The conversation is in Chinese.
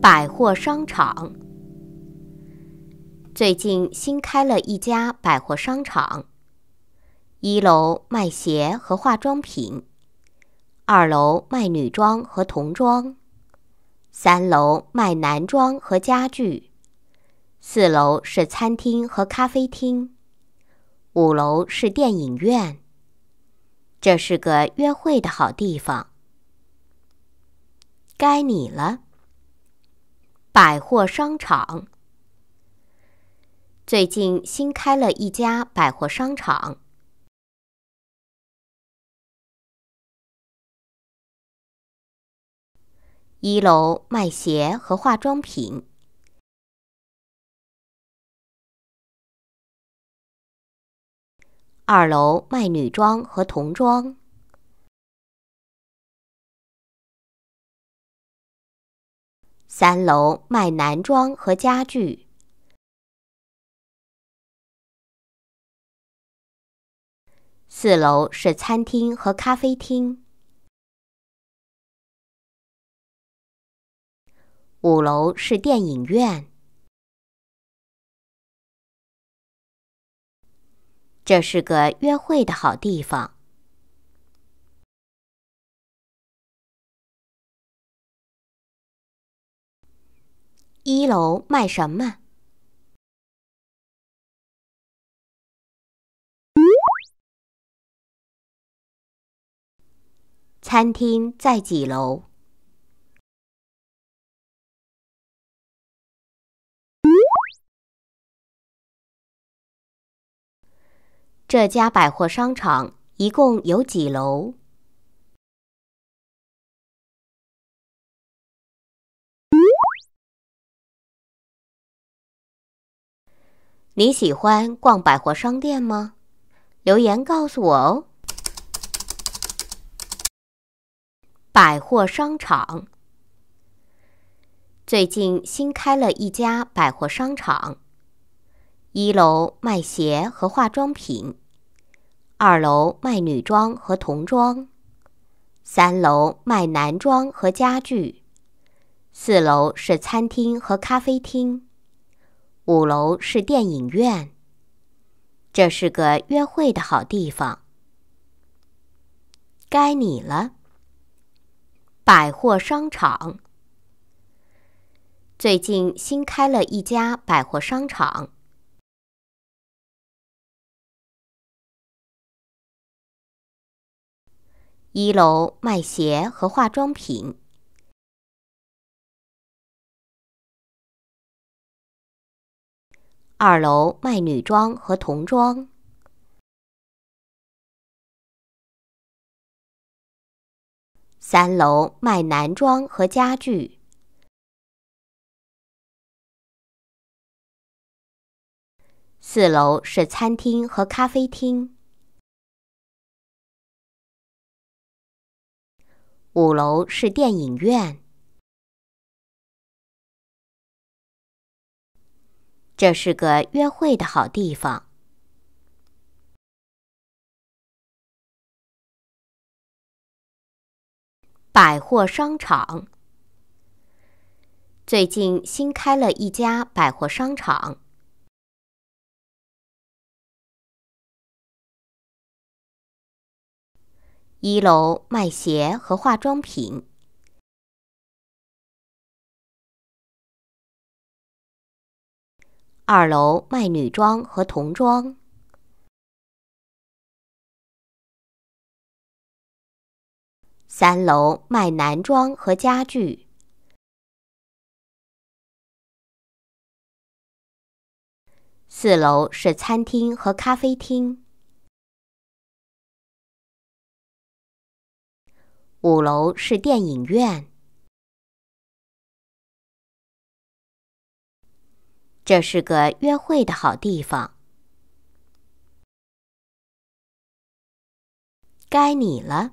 百货商场最近新开了一家百货商场，一楼卖鞋和化妆品，二楼卖女装和童装，三楼卖男装和家具，四楼是餐厅和咖啡厅，五楼是电影院。这是个约会的好地方。该你了。百货商场最近新开了一家百货商场，一楼卖鞋和化妆品，二楼卖女装和童装。三楼卖男装和家具，四楼是餐厅和咖啡厅，五楼是电影院。这是个约会的好地方。一楼卖什么？餐厅在几楼？这家百货商场一共有几楼？你喜欢逛百货商店吗？留言告诉我哦。百货商场最近新开了一家百货商场，一楼卖鞋和化妆品，二楼卖女装和童装，三楼卖男装和家具，四楼是餐厅和咖啡厅。五楼是电影院，这是个约会的好地方。该你了。百货商场最近新开了一家百货商场，一楼卖鞋和化妆品。二楼卖女装和童装，三楼卖男装和家具，四楼是餐厅和咖啡厅，五楼是电影院。这是个约会的好地方。百货商场最近新开了一家百货商场，一楼卖鞋和化妆品。二楼卖女装和童装，三楼卖男装和家具，四楼是餐厅和咖啡厅，五楼是电影院。这是个约会的好地方，该你了。